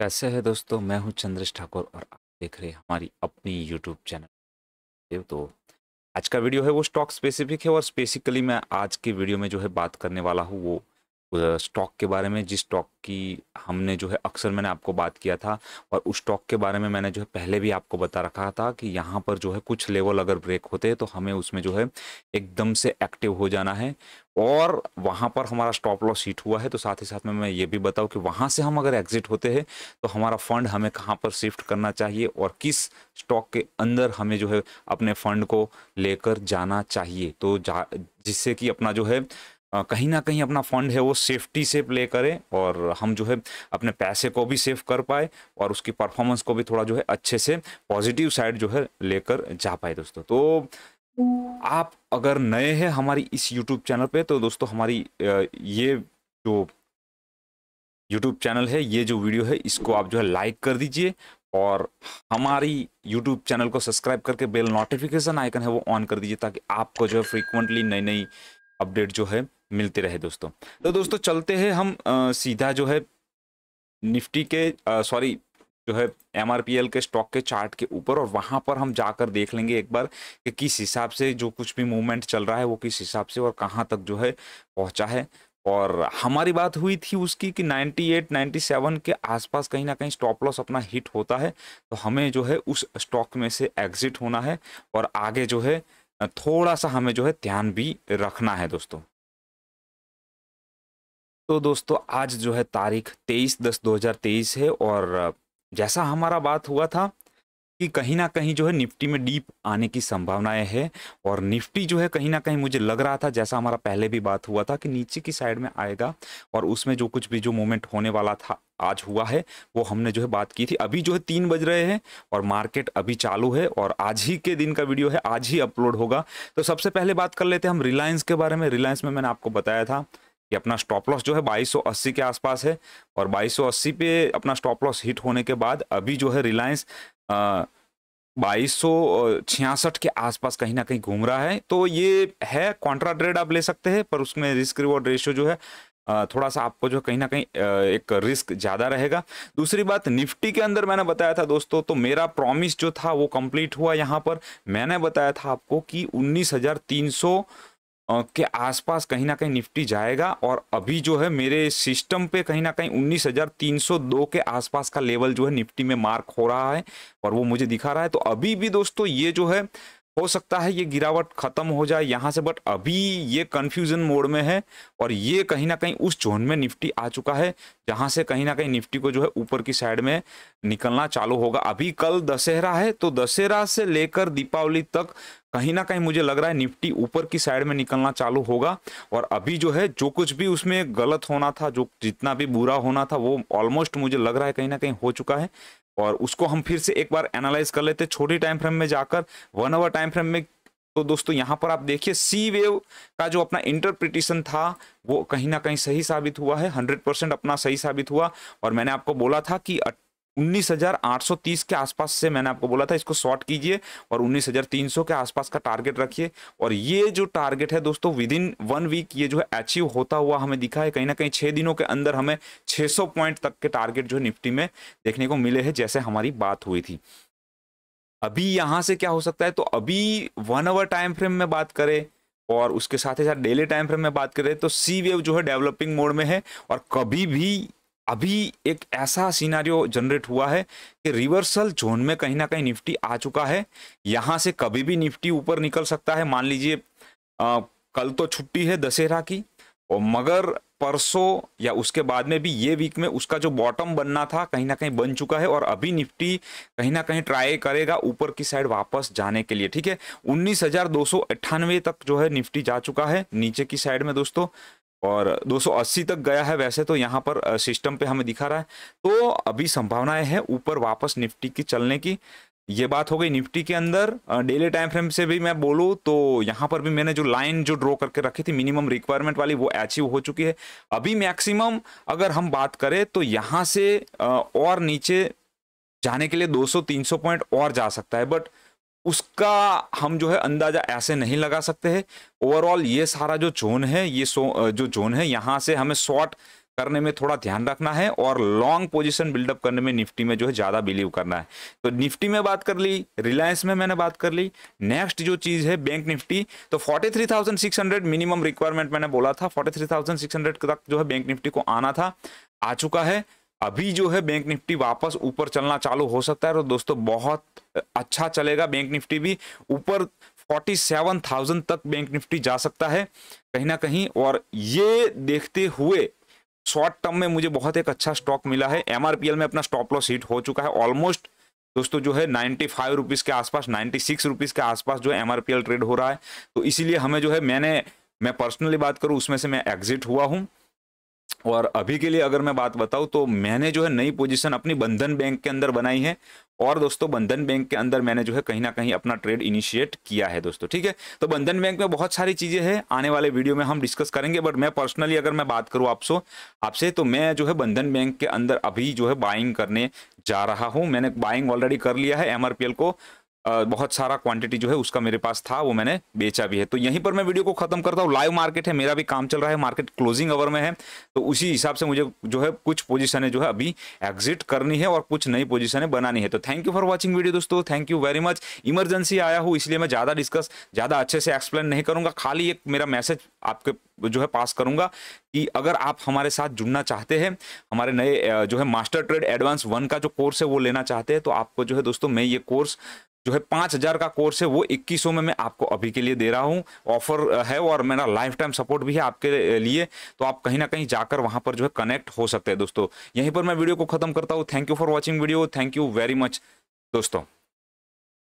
कैसे है दोस्तों मैं हूं चंद्रेश ठाकुर और आप देख रहे हैं हमारी अपनी यूट्यूब चैनल तो आज का वीडियो है वो स्टॉक स्पेसिफिक है और स्पेसिकली मैं आज के वीडियो में जो है बात करने वाला हूँ वो स्टॉक के बारे में जिस स्टॉक की हमने जो है अक्सर मैंने आपको बात किया था और उस स्टॉक के बारे में मैंने जो है पहले भी आपको बता रखा था कि यहाँ पर जो है कुछ लेवल अगर ब्रेक होते हैं तो हमें उसमें जो है एकदम से एक्टिव हो जाना है और वहाँ पर हमारा स्टॉप लॉस हिट हुआ है तो साथ ही साथ में मैं ये भी बताऊँ कि वहाँ से हम अगर एग्जिट होते हैं तो हमारा फंड हमें कहाँ पर शिफ्ट करना चाहिए और किस स्टॉक के अंदर हमें जो है अपने फंड को लेकर जाना चाहिए तो जा जिससे कि अपना जो है कहीं ना कहीं अपना फंड है वो सेफ्टी से प्ले करें और हम जो है अपने पैसे को भी सेव कर पाए और उसकी परफॉर्मेंस को भी थोड़ा जो है अच्छे से पॉजिटिव साइड जो है लेकर जा पाए दोस्तों तो आप अगर नए हैं हमारी इस यूट्यूब चैनल पे तो दोस्तों हमारी ये जो यूट्यूब चैनल है ये जो वीडियो है इसको आप जो है लाइक कर दीजिए और हमारी यूट्यूब चैनल को सब्सक्राइब करके बेल नोटिफिकेशन आइकन है वो ऑन कर दीजिए ताकि आपको जो है फ्रिक्वेंटली नई नई अपडेट जो है मिलते रहे दोस्तों तो दोस्तों चलते हैं हम आ, सीधा जो है निफ्टी के सॉरी जो है एम के स्टॉक के चार्ट के ऊपर और वहां पर हम जाकर देख लेंगे एक बार कि किस हिसाब से जो कुछ भी मूवमेंट चल रहा है वो किस हिसाब से और कहाँ तक जो है पहुंचा है और हमारी बात हुई थी उसकी कि 98, 97 के आसपास कहीं ना कहीं स्टॉप लॉस अपना हिट होता है तो हमें जो है उस स्टॉक में से एग्जिट होना है और आगे जो है थोड़ा सा हमें जो है ध्यान भी रखना है दोस्तों तो दोस्तों आज जो है तारीख 23 दस 2023 है और जैसा हमारा बात हुआ था कि कहीं ना कहीं जो है निफ्टी में डीप आने की संभावनाएं है और निफ्टी जो है कहीं ना कहीं मुझे लग रहा था जैसा हमारा पहले भी बात हुआ था कि नीचे की साइड में आएगा और उसमें जो कुछ भी जो मूवमेंट होने वाला था आज हुआ है वो हमने जो है बात की थी अभी जो है तीन बज रहे हैं और मार्केट अभी चालू है और आज ही के दिन का वीडियो है आज ही अपलोड होगा तो सबसे पहले बात कर लेते हैं हम रिलायंस के बारे में रिलायंस में मैंने आपको बताया था कि अपना स्टॉप लॉस जो है अस्सी के आसपास है और अस्सी पे अपना स्टॉप लॉस हिट होने के बाद अभी जो है रिलायंस बाईस के आसपास कहीं ना कहीं घूम रहा है तो ये है कॉन्ट्रा ट्रेड आप ले सकते हैं पर उसमें रिस्क रिवॉर्ड रेशियो जो है थोड़ा सा आपको जो कहीं ना कहीं एक रिस्क ज़्यादा रहेगा दूसरी बात निफ्टी के अंदर मैंने बताया था दोस्तों तो मेरा प्रॉमिस जो था वो कंप्लीट हुआ यहाँ पर मैंने बताया था आपको कि उन्नीस हज़ार तीन सौ के आसपास कहीं ना कहीं निफ्टी जाएगा और अभी जो है मेरे सिस्टम पे कहीं ना कहीं 19,302 के आसपास का लेवल जो है निफ्टी में मार्क हो रहा है और वो मुझे दिखा रहा है तो अभी भी दोस्तों ये जो है हो सकता है ये गिरावट खत्म हो जाए यहाँ से बट अभी ये कन्फ्यूजन मोड में है और ये कहीं ना कहीं उस जोन में निफ्टी आ चुका है जहाँ से कहीं ना कहीं निफ्टी को जो है ऊपर की साइड में निकलना चालू होगा अभी कल दशहरा है तो दशहरा से लेकर दीपावली तक कहीं ना कहीं मुझे लग रहा है निफ्टी ऊपर की साइड में निकलना चालू होगा और अभी जो है जो कुछ भी उसमें गलत होना था जो जितना भी बुरा होना था वो ऑलमोस्ट मुझे लग रहा है कहीं ना कहीं हो चुका है और उसको हम फिर से एक बार एनालाइज कर लेते हैं छोटी टाइम फ्रेम में जाकर वन आवर टाइम फ्रेम में तो दोस्तों यहां पर आप देखिए सी वेव का जो अपना इंटरप्रिटेशन था वो कहीं ना कहीं सही साबित हुआ है हंड्रेड परसेंट अपना सही साबित हुआ और मैंने आपको बोला था कि 19,830 के आसपास से मैंने आपको बोला था इसको शॉर्ट कीजिए और 19,300 के आसपास का टारगेट रखिए और ये जो टारगेट है दोस्तों विद इन वन वीक ये जो है अचीव होता हुआ हमें दिखा है कहीं ना कहीं छह दिनों के अंदर हमें 600 पॉइंट तक के टारगेट जो है निफ्टी में देखने को मिले हैं जैसे हमारी बात हुई थी अभी यहां से क्या हो सकता है तो अभी वन आवर टाइम फ्रेम में बात करें और उसके साथ ही साथ डेली टाइम फ्रेम में बात करें तो सी वेव जो है डेवलपिंग मोड में है और कभी भी अभी एक ऐसा सीनारियो जनरेट हुआ है कि रिवर्सल जोन में कहीं ना कहीं निफ्टी आ चुका है यहाँ से कभी भी निफ्टी ऊपर निकल सकता है मान लीजिए कल तो छुट्टी है दशहरा की और मगर परसों या उसके बाद में भी ये वीक में उसका जो बॉटम बनना था कहीं ना कहीं बन चुका है और अभी निफ्टी कहीं ना कहीं ट्राई करेगा ऊपर की साइड वापस जाने के लिए ठीक है उन्नीस तक जो है निफ्टी जा चुका है नीचे की साइड में दोस्तों और 280 तक गया है वैसे तो यहाँ पर सिस्टम पे हमें दिखा रहा है तो अभी संभावनाएं हैं ऊपर वापस निफ्टी की चलने की ये बात हो गई निफ्टी के अंदर डेली टाइम फ्रेम से भी मैं बोलूँ तो यहाँ पर भी मैंने जो लाइन जो ड्रॉ करके रखी थी मिनिमम रिक्वायरमेंट वाली वो अचीव हो चुकी है अभी मैक्सिमम अगर हम बात करें तो यहाँ से और नीचे जाने के लिए दो सौ पॉइंट और जा सकता है बट उसका हम जो है अंदाज़ा ऐसे नहीं लगा सकते हैं ओवरऑल ये सारा जो जोन है ये सो जो जोन है यहाँ से हमें शॉर्ट करने में थोड़ा ध्यान रखना है और लॉन्ग पोजीशन बिल्डअप करने में निफ्टी में जो है ज़्यादा बिलीव करना है तो निफ्टी में बात कर ली रिलायंस में मैंने बात कर ली नेक्स्ट जो चीज़ है बैंक निफ्टी तो 43,600 मिनिमम रिक्वायरमेंट मैंने बोला था 43,600 तक जो है बैंक निफ्टी को आना था आ चुका है अभी जो है बैंक निफ्टी वापस ऊपर चलना चालू हो सकता है और दोस्तों बहुत अच्छा चलेगा बैंक निफ्टी भी ऊपर 47,000 तक बैंक निफ्टी जा सकता है कहीं ना कहीं और ये देखते हुए शॉर्ट टर्म में मुझे बहुत एक अच्छा स्टॉक मिला है एम में अपना स्टॉप लॉस हिट हो चुका है ऑलमोस्ट दोस्तों जो है नाइन्टी फाइव रुपीज़ के आसपास नाइन्टी सिक्स रुपीज़ के आसपास जो एम ट्रेड हो रहा है तो इसीलिए हमें जो है मैंने मैं पर्सनली बात करूँ उसमें से मैं एग्जिट हुआ हूँ और अभी के लिए अगर मैं बात बताऊं तो मैंने जो है नई पोजीशन अपनी बंधन बैंक के अंदर बनाई है और दोस्तों बंधन बैंक के अंदर मैंने जो है कहीं ना कहीं अपना ट्रेड इनिशिएट किया है दोस्तों ठीक है तो बंधन बैंक में बहुत सारी चीज़ें हैं आने वाले वीडियो में हम डिस्कस करेंगे बट मैं पर्सनली अगर मैं बात करूँ आपसे आपसे तो मैं जो है बंधन बैंक के अंदर अभी जो है बाइंग करने जा रहा हूँ मैंने बाइंग ऑलरेडी कर लिया है एम को बहुत सारा क्वांटिटी जो है उसका मेरे पास था वो मैंने बेचा भी है तो यहीं पर मैं वीडियो को खत्म करता हूँ लाइव मार्केट है मेरा भी काम चल रहा है मार्केट क्लोजिंग अवर में है तो उसी हिसाब से मुझे जो है कुछ पोजीशनें जो है अभी एग्जिट करनी है और कुछ नई पोजीशनें बनानी है तो thank you for watching video दोस्तों thank you very much emergency आया हूँ इसलिए मैं ज़्यादा डिस्कस ज़्यादा अच्छे से एक्सप्लेन नहीं करूंगा खाली एक मेरा मैसेज आपके जो है पास करूंगा कि अगर आप हमारे साथ जुड़ना चाहते हैं हमारे नए जो है मास्टर ट्रेड एडवांस वन का जो कोर्स है वो लेना चाहते हैं तो आपको जो है दोस्तों मैं ये कोर्स जो है पाँच हज़ार का कोर्स है वो इक्कीस में मैं आपको अभी के लिए दे रहा हूँ ऑफर है और मेरा लाइफ टाइम सपोर्ट भी है आपके लिए तो आप कहीं ना कहीं जाकर वहाँ पर जो है कनेक्ट हो सकते हैं दोस्तों यहीं पर मैं वीडियो को खत्म करता हूँ thank you for watching video thank you very much दोस्तों